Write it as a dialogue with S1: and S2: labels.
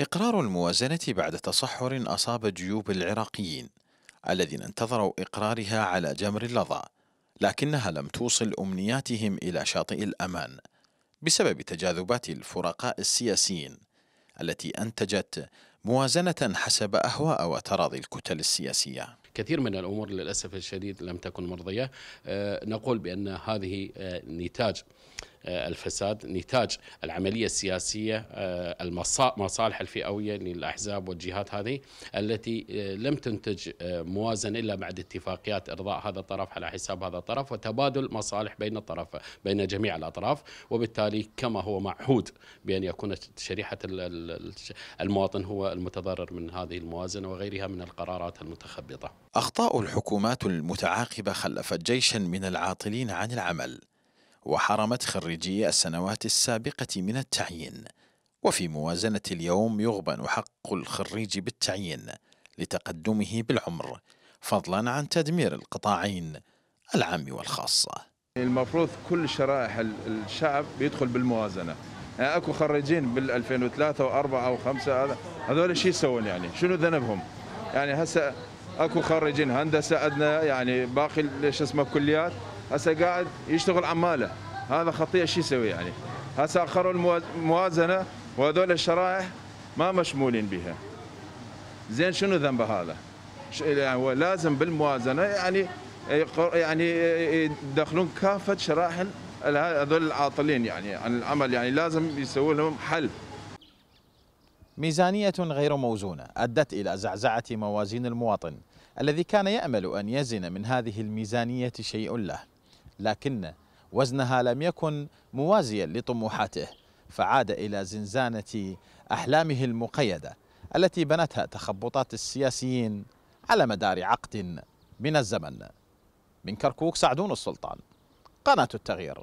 S1: إقرار الموازنة بعد تصحر أصاب جيوب العراقيين الذين انتظروا إقرارها على جمر اللظى لكنها لم توصل أمنياتهم إلى شاطئ الأمان بسبب تجاذبات الفرقاء السياسيين التي أنتجت موازنة حسب أهواء وتراضي
S2: الكتل السياسية كثير من الأمور للأسف الشديد لم تكن مرضية أه، نقول بأن هذه أه، نتاج آه، الفساد نتاج العملية السياسية آه، المصالح الفئوية للأحزاب والجهات هذه التي آه، لم تنتج موازنة إلا بعد اتفاقيات إرضاء هذا الطرف على حساب هذا الطرف وتبادل مصالح بين الطرف بين جميع الأطراف وبالتالي كما هو معهود بأن يكون شريحة المواطن هو المتضرر من هذه الموازنة وغيرها من القرارات المتخبطة
S1: أخطاء الحكومات المتعاقبة خلفت جيشا من العاطلين عن العمل وحرمت خريجي السنوات السابقة من التعيين وفي موازنة اليوم يغبن حق الخريج بالتعيين لتقدمه بالعمر فضلا عن تدمير القطاعين العام والخاص
S3: المفروض كل شرائح الشعب بيدخل بالموازنة يعني اكو خريجين بال 2003 و4 او 5 هذا هذول شو يسوون يعني شنو ذنبهم؟ يعني هسه اكو خريجين هندسه عندنا يعني باقي شو اسمه كليات هسه قاعد يشتغل عماله هذا خطيه شو يسوي يعني هسه اخروا الموازنه وهذول الشرائح ما مشمولين بها زين شنو ذنب هذا يعني هو لازم بالموازنه يعني يعني يدخلون كافه شرائح هذول العاطلين يعني عن العمل يعني لازم يسوون لهم حل
S1: ميزانية غير موزونة أدت إلى زعزعة موازين المواطن الذي كان يأمل أن يزن من هذه الميزانية شيء له لكن وزنها لم يكن موازيا لطموحاته فعاد إلى زنزانة أحلامه المقيدة التي بنتها تخبطات السياسيين على مدار عقد من الزمن من كركوك سعدون السلطان
S3: قناة التغيير